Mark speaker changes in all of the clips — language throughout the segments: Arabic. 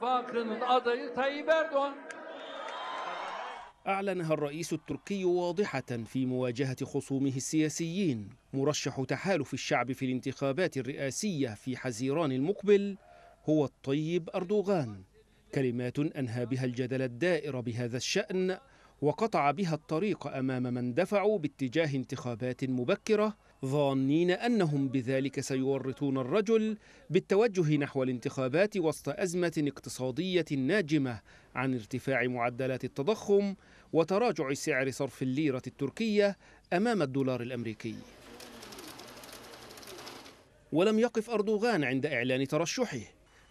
Speaker 1: Vakfı'nın adayı Tayyip Erdoğan. أعلنها الرئيس التركي واضحة في مواجهة خصومه السياسيين مرشح تحالف الشعب في الانتخابات الرئاسية في حزيران المقبل هو الطيب أردوغان كلمات أنهى بها الجدل الدائر بهذا الشأن وقطع بها الطريق أمام من دفعوا باتجاه انتخابات مبكرة ظانين أنهم بذلك سيورطون الرجل بالتوجه نحو الانتخابات وسط أزمة اقتصادية ناجمة عن ارتفاع معدلات التضخم وتراجع سعر صرف الليرة التركية أمام الدولار الأمريكي ولم يقف أردوغان عند إعلان ترشحه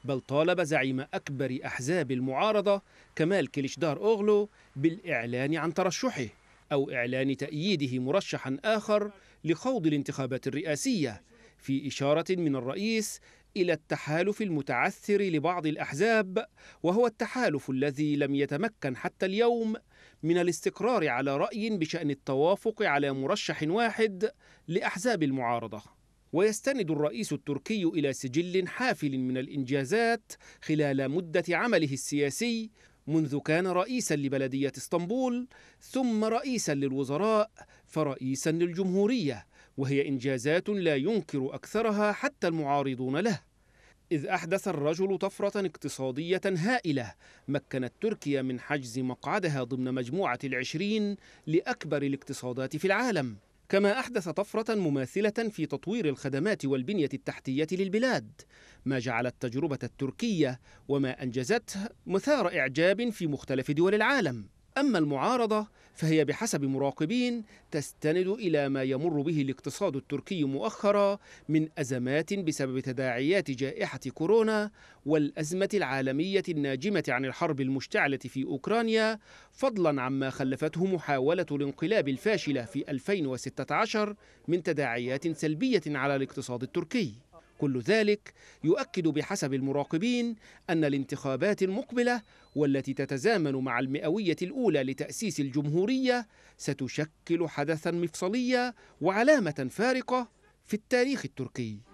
Speaker 1: بل طالب زعيم أكبر أحزاب المعارضة كمال كليشدار أوغلو بالإعلان عن ترشحه أو إعلان تأييده مرشحا آخر لخوض الانتخابات الرئاسية في إشارة من الرئيس إلى التحالف المتعثر لبعض الأحزاب وهو التحالف الذي لم يتمكن حتى اليوم من الاستقرار على رأي بشأن التوافق على مرشح واحد لأحزاب المعارضة ويستند الرئيس التركي إلى سجل حافل من الإنجازات خلال مدة عمله السياسي منذ كان رئيسا لبلدية اسطنبول ثم رئيسا للوزراء فرئيسا للجمهورية وهي إنجازات لا ينكر أكثرها حتى المعارضون له إذ أحدث الرجل طفرة اقتصادية هائلة مكنت تركيا من حجز مقعدها ضمن مجموعة العشرين لأكبر الاقتصادات في العالم كما أحدث طفرة مماثلة في تطوير الخدمات والبنية التحتية للبلاد ما جعل التجربة التركية وما أنجزته مثار إعجاب في مختلف دول العالم أما المعارضة فهي بحسب مراقبين تستند إلى ما يمر به الاقتصاد التركي مؤخرا من أزمات بسبب تداعيات جائحة كورونا والأزمة العالمية الناجمة عن الحرب المشتعلة في أوكرانيا فضلا عما خلفته محاولة الانقلاب الفاشلة في 2016 من تداعيات سلبية على الاقتصاد التركي كل ذلك يؤكد بحسب المراقبين أن الانتخابات المقبلة والتي تتزامن مع المئوية الأولى لتأسيس الجمهورية ستشكل حدثا مفصليا وعلامة فارقة في التاريخ التركي